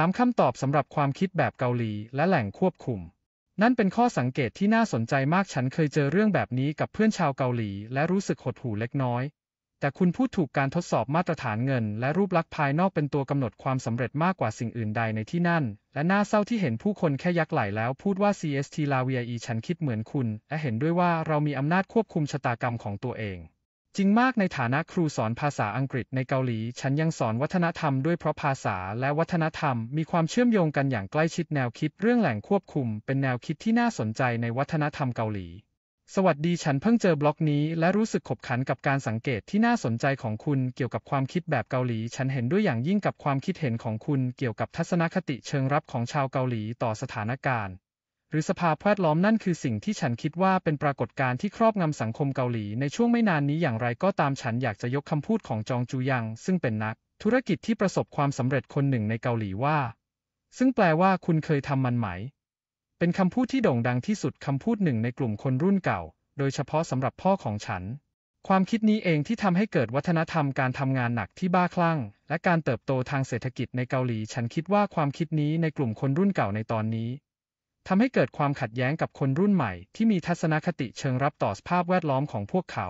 3. คำตอบสำหรับความคิดแบบเกาหลีและแหล่งควบคุม นั่นเป็นข้อสังเกตที่น่าสนใจมากฉันเคยเจอเรื่องแบบนี้กับเพื่อนชาวเกาหลีและรู้สึกหดหู่เล็กน้อย แต่คุณพูดถูกการทดสอบมาตรฐานเงินและรูปลักษณ์ภายนอกเป็นตัวกำหนดความสำเร็จมากกว่าสิ่งอื่นใดในที่นั่น และน่าเศร้าที่เห็นผู้คนแค่ยักไหล่แล้วพูดว่า CST ลาเวียอีฉันคิดเหมือนคุณ และเห็นด้วยว่าเรามีอำนาจควบคุมชะตากรรมของตัวเองจริงมากในฐานะครูสอนภาษาอังกฤษในเกาหลี ฉันยังสอนวัฒนธรรมด้วยเพราะภาษาและวัฒนธรรมมีความเชื่อมโยงกันอย่างใกล้ชิดแนวคิดเรื่องแหล่งควบคุม เป็นแนวคิดที่น่าสนใจในวัฒนธรรมเกาหลี สวัสดีฉันเพิ่งเจอบล็อกนี้ และรู้สึกขบขันกับการสังเกตที่น่าสนใจของคุณเกี่ยวกับความคิดแบบเกาหลี ฉันเห็นด้วยอย่างยิ่งกับความคิดเห็นของคุณเกี่ยวกับทัศนคติเชิงรับของชาวเกาหลีต่อสถานการณ์หรือสภาพแวดล้อมนั่นคือสิ่งที่ฉันคิดว่าเป็นปรากฏการณ์ที่ครอบงำสังคมเกาหลีในช่วงไม่นานนี้อย่างไรก็ตามฉันอยากจะยกคำพูดของจองจูยังซึ่งเป็นนักธุรกิจที่ประสบความสำเร็จคนหนึ่งในเกาหลีว่า ซึ่งแปลว่าคุณเคยทำมันไหม เป็นคำพูดที่โด่งดังที่สุดคำพูดหนึ่งในกลุ่มคนรุ่นเก่า โดยเฉพาะสำหรับพ่อของฉัน ความคิดนี้เองที่ทำให้เกิดวัฒนธรรมการทำงานหนักที่บ้าคลั่ง และการเติบโตทางเศรษฐกิจในเกาหลี ฉันคิดว่าความคิดนี้ในกลุ่มคนรุ่นเก่าในตอนนี้ทำให้เกิดความขัดแย้งกับคนรุ่นใหม่ที่มีทัศนคติเชิงรับต่อสภาพแวดล้อมของพวกเขา